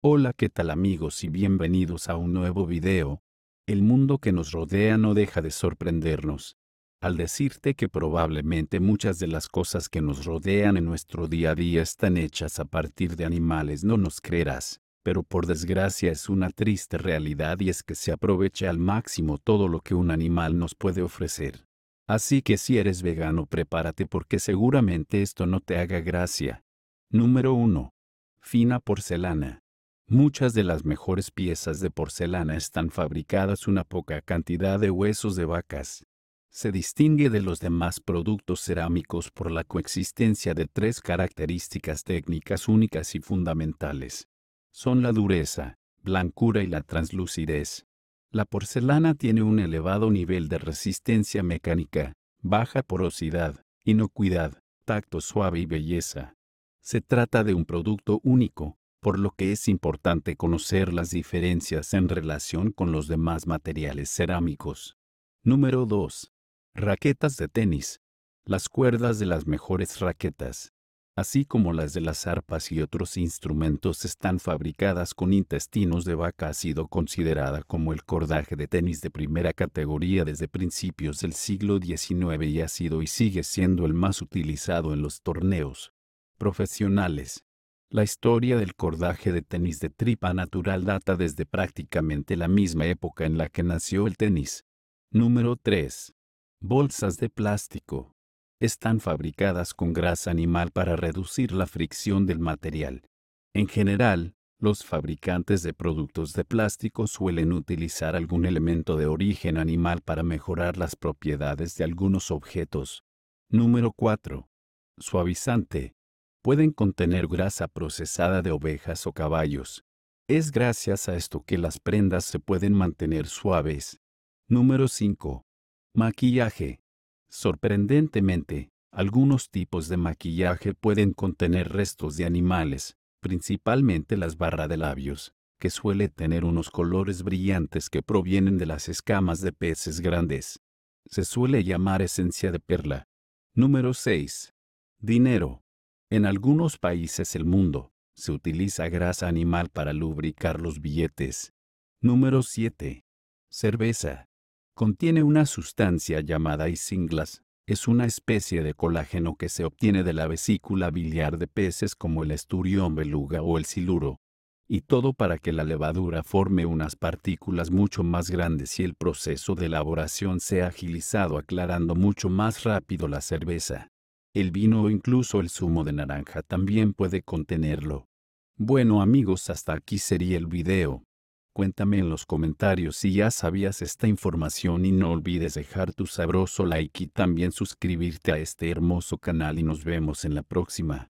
Hola, ¿qué tal amigos y bienvenidos a un nuevo video? El mundo que nos rodea no deja de sorprendernos. Al decirte que probablemente muchas de las cosas que nos rodean en nuestro día a día están hechas a partir de animales, no nos creerás, pero por desgracia es una triste realidad y es que se aprovecha al máximo todo lo que un animal nos puede ofrecer. Así que si eres vegano prepárate porque seguramente esto no te haga gracia. Número 1. Fina porcelana. Muchas de las mejores piezas de porcelana están fabricadas una poca cantidad de huesos de vacas. Se distingue de los demás productos cerámicos por la coexistencia de tres características técnicas únicas y fundamentales. Son la dureza, blancura y la translucidez. La porcelana tiene un elevado nivel de resistencia mecánica, baja porosidad, inocuidad, tacto suave y belleza. Se trata de un producto único, por lo que es importante conocer las diferencias en relación con los demás materiales cerámicos. Número 2. Raquetas de tenis. Las cuerdas de las mejores raquetas, así como las de las arpas y otros instrumentos, están fabricadas con intestinos de vaca. Ha sido considerada como el cordaje de tenis de primera categoría desde principios del siglo XIX y ha sido y sigue siendo el más utilizado en los torneos profesionales. La historia del cordaje de tenis de tripa natural data desde prácticamente la misma época en la que nació el tenis. Número 3. Bolsas de plástico. Están fabricadas con grasa animal para reducir la fricción del material. En general, los fabricantes de productos de plástico suelen utilizar algún elemento de origen animal para mejorar las propiedades de algunos objetos. Número 4. Suavizante pueden contener grasa procesada de ovejas o caballos. Es gracias a esto que las prendas se pueden mantener suaves. Número 5. Maquillaje. Sorprendentemente, algunos tipos de maquillaje pueden contener restos de animales, principalmente las barras de labios, que suele tener unos colores brillantes que provienen de las escamas de peces grandes. Se suele llamar esencia de perla. Número 6. Dinero. En algunos países del mundo se utiliza grasa animal para lubricar los billetes. Número 7. Cerveza. Contiene una sustancia llamada isinglas. Es una especie de colágeno que se obtiene de la vesícula biliar de peces como el esturión beluga o el siluro. Y todo para que la levadura forme unas partículas mucho más grandes y el proceso de elaboración sea agilizado aclarando mucho más rápido la cerveza el vino o incluso el zumo de naranja también puede contenerlo. Bueno amigos, hasta aquí sería el video. Cuéntame en los comentarios si ya sabías esta información y no olvides dejar tu sabroso like y también suscribirte a este hermoso canal y nos vemos en la próxima.